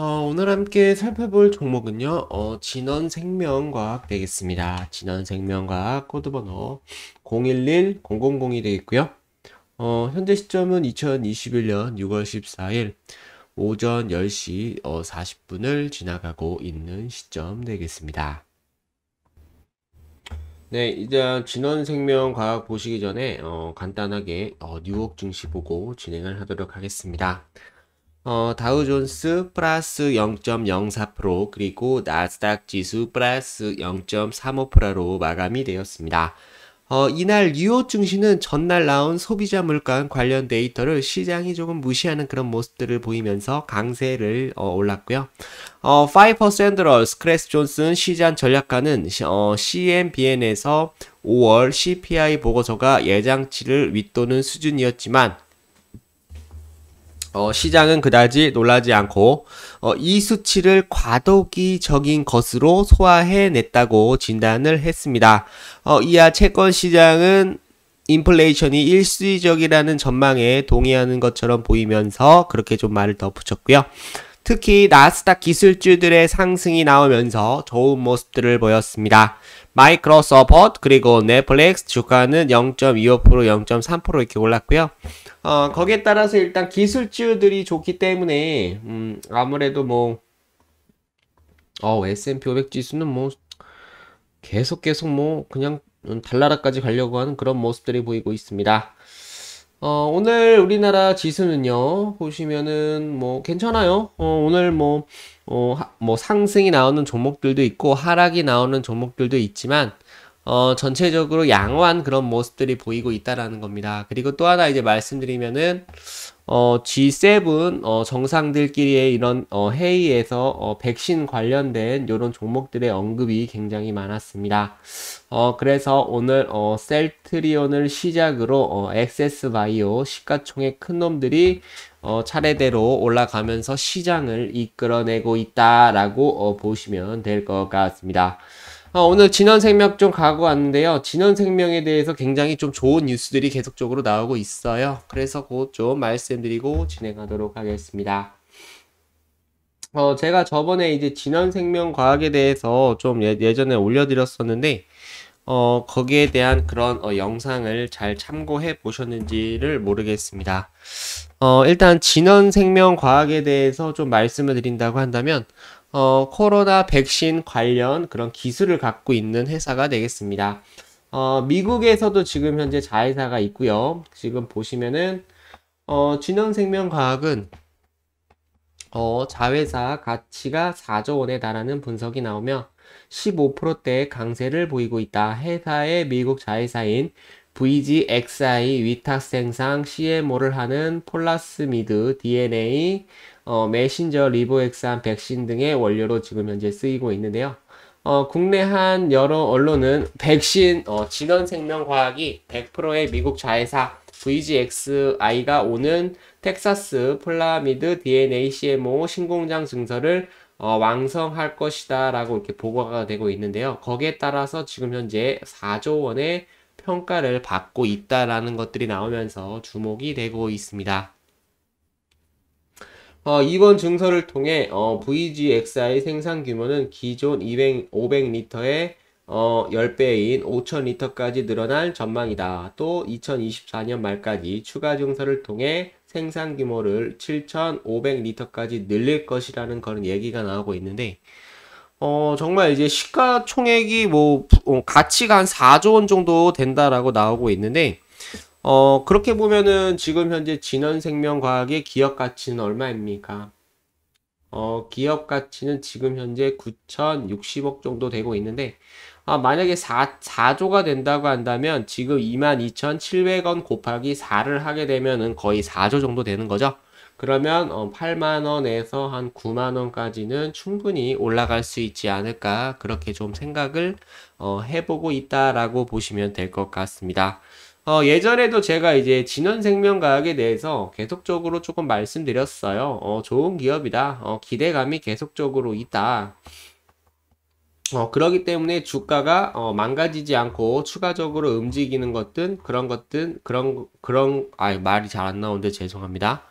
어, 오늘 함께 살펴볼 종목은요, 어, 진원생명과학 되겠습니다. 진원생명과학 코드번호 011-0001 되겠고요. 어, 현재 시점은 2021년 6월 14일 오전 10시 40분을 어, 지나가고 있는 시점 되겠습니다. 네, 이제 진원생명과학 보시기 전에 어, 간단하게 어, 뉴욕 증시 보고 진행을 하도록 하겠습니다. 어, 다우존스 플러스 0.04% 그리고 나스닥 지수 플러스 0.35%로 마감이 되었습니다. 어, 이날 뉴욕 증시는 전날 나온 소비자 물가 관련 데이터를 시장이 조금 무시하는 그런 모습들을 보이면서 강세를 어, 올랐고요. 어, 5%럴 스크래스 존슨 시장 전략가는 어, CNBN에서 5월 CPI 보고서가 예상치를 윗도는 수준이었지만 어, 시장은 그다지 놀라지 않고 어, 이 수치를 과도기적인 것으로 소화해냈다고 진단을 했습니다. 어, 이하 채권 시장은 인플레이션이 일시적이라는 전망에 동의하는 것처럼 보이면서 그렇게 좀 말을 덧붙였고요. 특히 나스닥 기술주들의 상승이 나오면서 좋은 모습들을 보였습니다. 마이크로소프트 그리고 넷플릭스 주가는 0.25% 0.3% 이렇게 올랐고요. 어, 거기에 따라서 일단 기술주들이 좋기 때문에 음, 아무래도 뭐 어, S&P 500 지수는 뭐 계속 계속 뭐 그냥 달나라까지 가려고 하는 그런 모습들이 보이고 있습니다. 어, 오늘 우리나라 지수는요, 보시면은, 뭐, 괜찮아요. 어, 오늘 뭐, 어, 하, 뭐, 상승이 나오는 종목들도 있고, 하락이 나오는 종목들도 있지만, 어, 전체적으로 양호한 그런 모습들이 보이고 있다라는 겁니다. 그리고 또 하나 이제 말씀드리면은, 어, G7 어, 정상들끼리의 이런 어, 회의에서 어, 백신 관련된 이런 종목들의 언급이 굉장히 많았습니다. 어, 그래서 오늘 어, 셀트리온을 시작으로 어, 액세스바이오 시가총액 큰 놈들이 어, 차례대로 올라가면서 시장을 이끌어내고 있다라고 어, 보시면 될 것 같습니다. 어, 오늘 진원생명 좀 가고 왔는데요. 진원생명에 대해서 굉장히 좀 좋은 뉴스들이 계속적으로 나오고 있어요. 그래서 곧 좀 말씀드리고 진행하도록 하겠습니다. 어, 제가 저번에 이제 진원생명 과학에 대해서 좀 예, 전에 올려드렸었는데, 어, 거기에 대한 그런 어, 영상을 잘 참고해 보셨는지를 모르겠습니다. 어, 일단 진원생명 과학에 대해서 좀 말씀을 드린다고 한다면, 어, 코로나 백신 관련 그런 기술을 갖고 있는 회사가 되겠습니다. 어, 미국에서도 지금 현재 자회사가 있고요. 지금 보시면은 어, 진원생명과학은 어, 자회사 가치가 4조 원에 달하는 분석이 나오며 15%대의 강세를 보이고 있다. 회사의 미국 자회사인 VGXI 위탁 생산 CMO를 하는 폴라스미드 DNA 어, 메신저, 리보엑산, 백신 등의 원료로 지금 현재 쓰이고 있는데요. 어, 국내 한 여러 언론은 백신 어, 진원생명과학이 100%의 미국 자회사 VGXI가 오는 텍사스 플라미드 DNA CMO 신공장 증설을 어, 왕성할 것이다 라고 이렇게 보고가 되고 있는데요. 거기에 따라서 지금 현재 4조 원의 평가를 받고 있다라는 것들이 나오면서 주목이 되고 있습니다. 어, 이번 증설을 통해 어, VGXI 생산 규모는 기존 200, 500리터의 어, 10배인 5,000리터까지 늘어날 전망이다. 또 2024년 말까지 추가 증설을 통해 생산 규모를 7,500리터까지 늘릴 것이라는 그런 얘기가 나오고 있는데 어, 정말 이제 시가총액이 뭐, 어, 가치가 한 4조 원 정도 된다라고 나오고 있는데, 어, 그렇게 보면은 지금 현재 진원생명과학의 기업 가치는 얼마입니까? 어, 기업 가치는 지금 현재 9,060억 정도 되고 있는데, 아, 만약에 4, 4조가 된다고 한다면 지금 22,700원 곱하기 4를 하게 되면은 거의 4조 정도 되는 거죠. 그러면 어, 8만원에서 한 9만원까지는 충분히 올라갈 수 있지 않을까 그렇게 좀 생각을 어, 해보고 있다라고 보시면 될 것 같습니다. 어, 예전에도 제가 이제 진원생명과학에 대해서 계속적으로 조금 말씀드렸어요. 어, 좋은 기업이다. 어, 기대감이 계속적으로 있다. 어, 그러기 때문에 주가가 어, 망가지지 않고 추가적으로 움직이는 것든 그런 것든 그런 그런 아 말이 잘 안 나오는데 죄송합니다.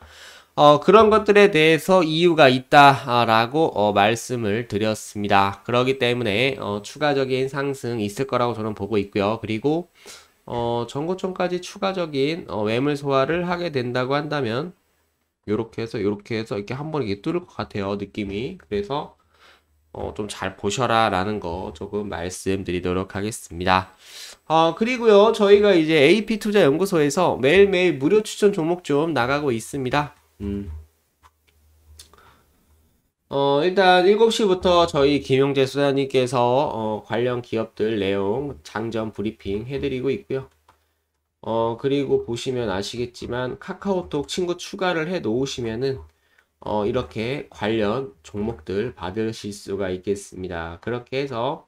어, 그런 것들에 대해서 이유가 있다라고 어, 말씀을 드렸습니다. 그러기 때문에 어, 추가적인 상승 있을 거라고 저는 보고 있고요. 그리고 어, 전고총까지 추가적인 어, 매물 소화를 하게 된다고 한다면 요렇게 해서 요렇게 해서 이렇게 한 번 이렇게 뚫을 것 같아요 느낌이 그래서 어, 좀 잘 보셔라 라는 거 조금 말씀드리도록 하겠습니다 어, 그리고요 저희가 이제 AP투자연구소에서 매일매일 무료 추천 종목 좀 나가고 있습니다 음. 어, 일단 7시부터 저희 김용재 수사님께서 어, 관련 기업들 내용 장전 브리핑 해드리고 있고요. 어, 그리고 보시면 아시겠지만 카카오톡 친구 추가를 해 놓으시면은 어, 이렇게 관련 종목들 받으실 수가 있겠습니다. 그렇게 해서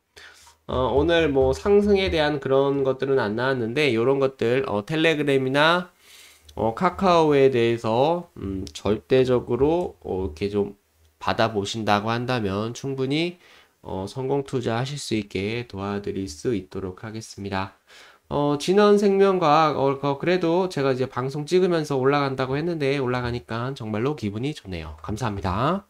어, 오늘 뭐 상승에 대한 그런 것들은 안 나왔는데 이런 것들 어, 텔레그램이나 어, 카카오에 대해서 음, 절대적으로 어, 이렇게 좀 받아보신다고 한다면 충분히 어, 성공 투자하실 수 있게 도와드릴 수 있도록 하겠습니다. 어, 진원생명과학, 어, 어, 그래도 제가 이제 방송 찍으면서 올라간다고 했는데 올라가니까 정말로 기분이 좋네요. 감사합니다.